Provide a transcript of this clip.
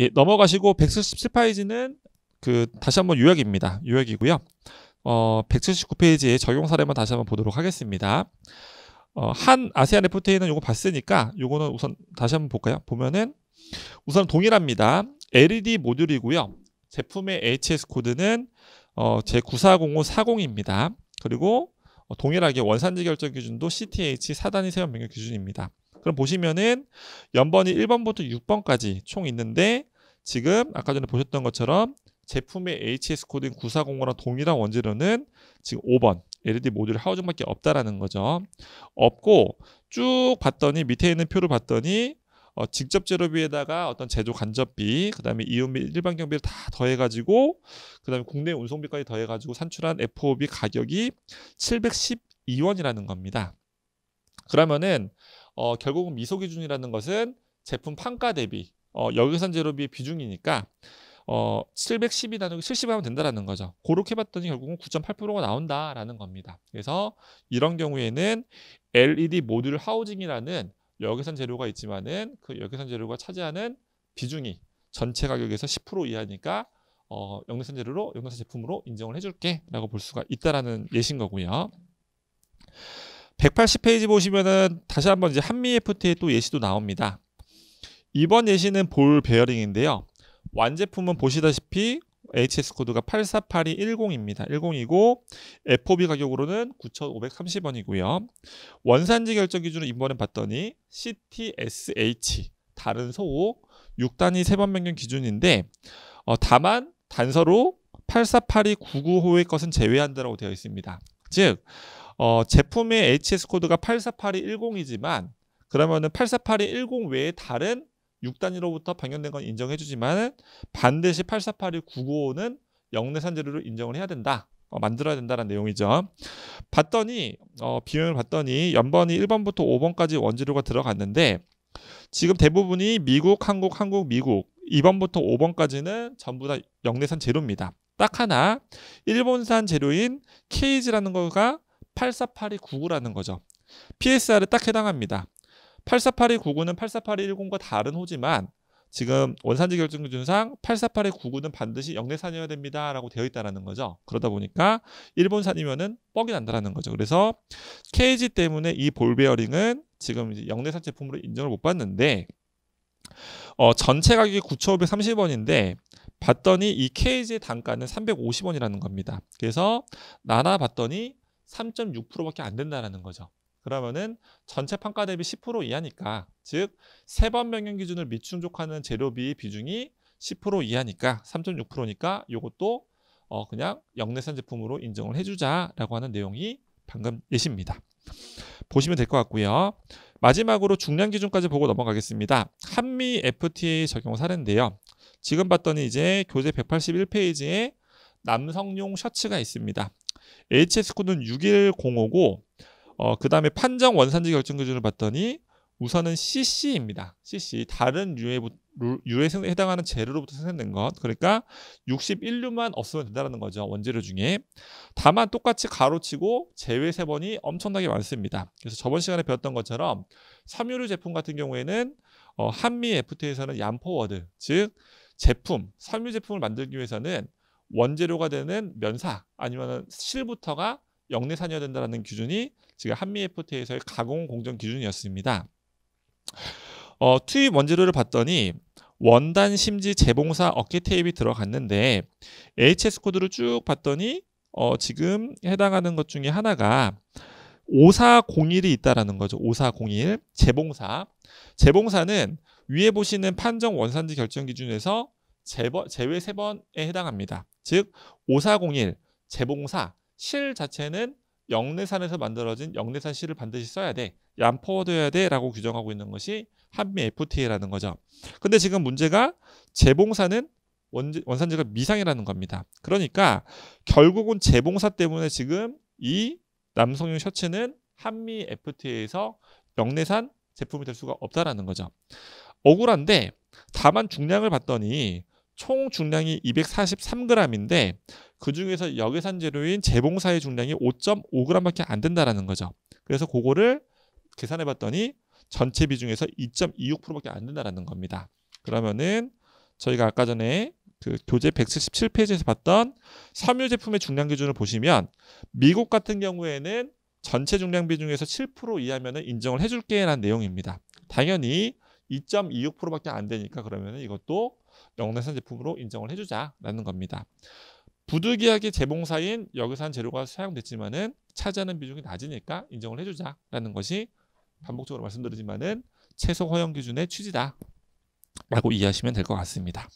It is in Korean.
예, 넘어가시고 177페이지는 그 다시 한번 요약입니다. 요약이고요. 어, 179페이지의 적용 사례만 다시 한번 보도록 하겠습니다. 어, 한 아세안 FTA는 요거 봤으니까 요거는 우선 다시 한번 볼까요? 보면은 우선 동일합니다. LED 모듈이고요. 제품의 HS 코드는 어, 제940540입니다. 그리고 어, 동일하게 원산지 결정 기준도 CTH 사단위 세원 변경 기준입니다. 그럼 보시면은 연번이 1번부터 6번까지 총 있는데 지금 아까 전에 보셨던 것처럼 제품의 HS 코드인 9405랑 동일한 원재료는 지금 5번 LED 모듈 하우징밖에 없다라는 거죠. 없고 쭉 봤더니 밑에 있는 표를 봤더니 어, 직접 재료비에다가 어떤 제조 간접비, 그다음에 이윤비, 일반 경비를 다 더해가지고 그다음에 국내 운송비까지 더해가지고 산출한 FOB 가격이 712원이라는 겁니다. 그러면은 어, 결국은 미소 기준이라는 것은 제품 판가 대비 어, 여기선 제로비의 비중이니까 어, 7 1이 나누기 70 하면 된다라는 거죠. 그렇게 봤더니 결국은 9.8%가 나온다라는 겁니다. 그래서 이런 경우에는 LED 모듈 하우징이라는 여기선 재료가 있지만은 그 여기선 재료가 차지하는 비중이 전체 가격에서 10% 이하니까 어, 영리선 재료로 영리선 제품으로 인정을 해줄게라고 볼 수가 있다라는 예신 거고요. 180페이지 보시면은 다시 한번 이제 한미 FTA의 또 예시도 나옵니다. 이번 예시는 볼 베어링인데요. 완제품은 보시다시피 HS 코드가 84820입니다. 1 10이고 FOB 가격으로는 9,530원이고요. 원산지 결정 기준으로 이번에 봤더니 CTSH 다른 소호 6단위 세번 변경 기준인데 어, 다만 단서로 8 4 8 2 9 9호의 것은 제외한다고 라 되어 있습니다. 즉 어, 제품의 HS 코드가 84820이지만 1 그러면은 84810 2 외에 다른 6단위로부터 변경된 건 인정해주지만 반드시 848이 995는 영내산 재료를 인정을 해야 된다. 어, 만들어야 된다는 내용이죠. 봤더니 어, 비용을 봤더니 연번이 1번부터 5번까지 원재료가 들어갔는데 지금 대부분이 미국, 한국, 한국, 미국 2번부터 5번까지는 전부 다 영내산 재료입니다. 딱 하나 일본산 재료인 케이지라는 거가 848이 99라는 거죠. PSR에 딱 해당합니다. 84829는 9 84810과 1 다른 호지만 지금 원산지 결정 기준상 84829는 9 반드시 영내산이어야 됩니다라고 되어 있다라는 거죠. 그러다 보니까 일본산이면은 뻑이 난다라는 거죠. 그래서 케이지 때문에 이 볼베어링은 지금 영내산 제품으로 인정을 못 받는데 어, 전체 가격이 9,530원인데 봤더니 이 케이지의 단가는 350원이라는 겁니다. 그래서 나눠 봤더니 3.6%밖에 안 된다라는 거죠. 그러면은 전체 판가 대비 10% 이하니까 즉 세 번 명령 기준을 미충족하는 재료비 비중이 10% 이하니까 3.6%니까 이것도 어 그냥 역내산 제품으로 인정을 해주자라고 하는 내용이 방금 예시입니다. 보시면 될 것 같고요. 마지막으로 중량 기준까지 보고 넘어가겠습니다. 한미 FTA 적용 사례인데요. 지금 봤더니 이제 교재 181페이지에 남성용 셔츠가 있습니다. HS 코드는 6 1 0 5고 어, 그 다음에 판정 원산지 결정 기준을 봤더니 우선은 CC입니다. CC 다른 유해 유해 해당하는 재료로부터 생산된 것. 그러니까 61류만 없으면 된다는 거죠. 원재료 중에. 다만 똑같이 가로치고 제외 세 번이 엄청나게 많습니다. 그래서 저번 시간에 배웠던 것처럼 섬유류 제품 같은 경우에는 어, 한미 FTA에서는 양포워드즉 제품, 섬유 제품을 만들기 위해서는 원재료가 되는 면사 아니면 실부터가 영내산이어야 된다라는 기준이 지금 한미 FTA에서의 가공 공정 기준이었습니다. 어, 투입 원재료를 봤더니 원단 심지 재봉사 어깨 테이프 들어갔는데 HS 코드를 쭉 봤더니 어, 지금 해당하는 것 중에 하나가 5401이 있다라는 거죠. 5401 재봉사. 재봉사는 위에 보시는 판정 원산지 결정 기준에서 제외 세번에 해당합니다. 즉 5401 재봉사 실 자체는 영내산에서 만들어진 영내산 실을 반드시 써야 돼. 안포워드해야 돼라고 규정하고 있는 것이 한미 FTA라는 거죠. 근데 지금 문제가 재봉사는 원산지가 미상이라는 겁니다. 그러니까 결국은 재봉사 때문에 지금 이 남성용 셔츠는 한미 FTA에서 영내산 제품이 될 수가 없다라는 거죠. 억울한데 다만 중량을 봤더니 총 중량이 243g인데 그중에서 역외산 재료인 재봉사의 중량이 5.5g밖에 안 된다라는 거죠. 그래서 그거를 계산해 봤더니 전체 비중에서 2.26%밖에 안 된다라는 겁니다. 그러면은 저희가 아까 전에 그 교재 177페이지에서 봤던 섬유 제품의 중량 기준을 보시면 미국 같은 경우에는 전체 중량 비중에서 7% 이하면 인정을 해줄게라는 내용입니다. 당연히 2.26%밖에 안 되니까 그러면 이것도 영내산 제품으로 인정을 해주자라는 겁니다. 부득이하게 재봉사인 여기산 재료가 사용됐지만은 차지하는 비중이 낮으니까 인정을 해주자라는 것이 반복적으로 말씀드리지만은 최소 허용 기준의 취지다라고 이해하시면 될 것 같습니다.